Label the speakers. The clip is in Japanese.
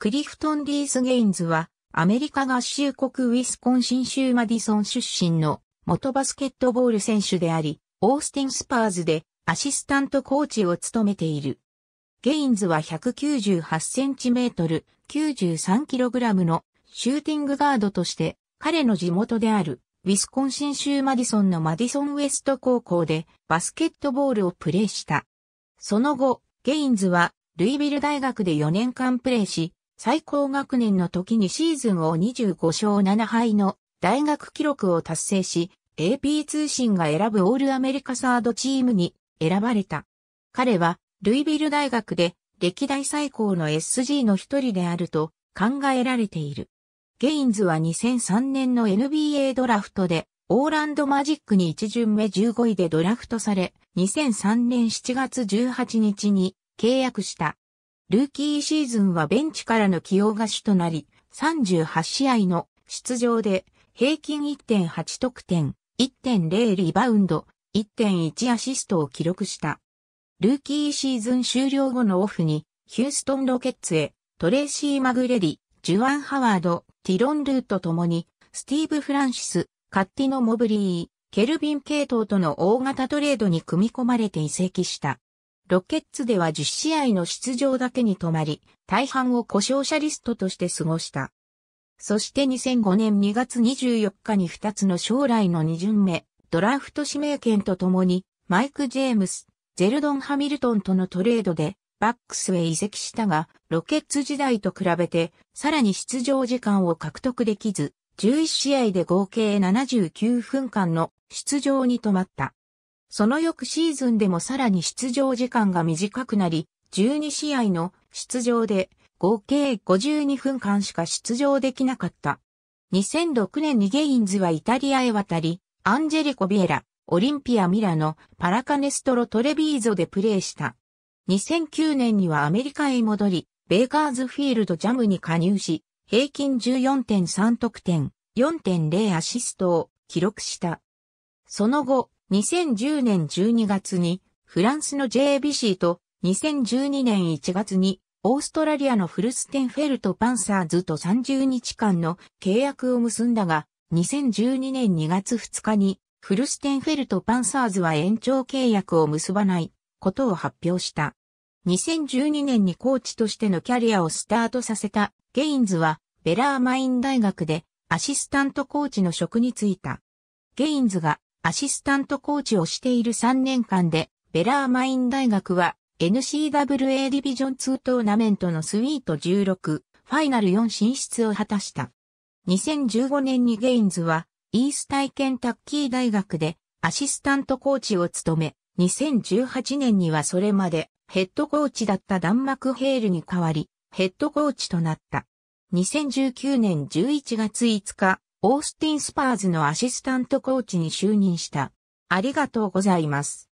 Speaker 1: クリフトン・リース・ゲインズは、アメリカ合衆国ウィスコンシン州マディソン出身の元バスケットボール選手であり、オースティン・スパーズでアシスタントコーチを務めている。ゲインズは1 9 8トル、9 3ラムのシューティングガードとして、彼の地元であるウィスコンシン州マディソンのマディソンウエスト高校でバスケットボールをプレーした。その後、ゲインズはルイビル大学で4年間プレーし、最高学年の時にシーズンを25勝7敗の大学記録を達成し、AP 通信が選ぶオールアメリカサードチームに選ばれた。彼はルイビル大学で歴代最高の SG の一人であると考えられている。ゲインズは2003年の NBA ドラフトでオーランドマジックに一巡目15位でドラフトされ、2003年7月18日に契約した。ルーキーシーズンはベンチからの起用が主となり、38試合の出場で平均1.8得点、1.0リバウンド、1.1アシストを記録した。ルーキーシーズン終了後のオフに、ヒューストンロケッツへ、トレーシー・マグレリ、ジュアン・ハワード、ティロン・ルーと共に、スティーブ・フランシス、カッティノ・モブリー、ケルビン・系統との大型トレードに組み込まれて移籍した。ロケッツでは10試合の出場だけに止まり、大半を故障者リストとして過ごした。そして2005年2月24日に2つの将来の2巡目、ドラフト指名権とともに、マイク・ジェームス、ゼルドン・ハミルトンとのトレードで、バックスへ移籍したが、ロケッツ時代と比べて、さらに出場時間を獲得できず、11試合で合計79分間の出場に止まった。その翌シーズンでもさらに出場時間が短くなり、12試合の出場で合計52分間しか出場できなかった。2006年にゲインズはイタリアへ渡り、アンジェリコ・ビエラ、オリンピア・ミラノ、パラカネストロ・トレビーゾでプレーした。2009年にはアメリカへ戻り、ベーカーズフィールドジャムに加入し、平均14.3得点、4.0アシストを記録した。その後、2010年12月にフランスの JBC と2012年1月にオーストラリアのフルステンフェルトパンサーズと30日間の契約を結んだが、2012年2月2日にフルステンフェルトパンサーズは延長契約を結ばないことを発表した。2012年にコーチとしてのキャリアをスタートさせたゲインズはベラーマイン大学でアシスタントコーチの職に就いた。ゲインズがアシスタントコーチをしている3年間で、ベラーマイン大学は n c w a ディビジョン2トーナメントのスイート16、ファイナル4進出を果たした。2015年にゲインズは、イースタイケンタッキー大学でアシスタントコーチを務め、2018年にはそれまでヘッドコーチだったダンマクヘールに代わり、ヘッドコーチとなった。2019年11月5日、オースティン・スパーズのアシスタントコーチに就任した。ありがとうございます。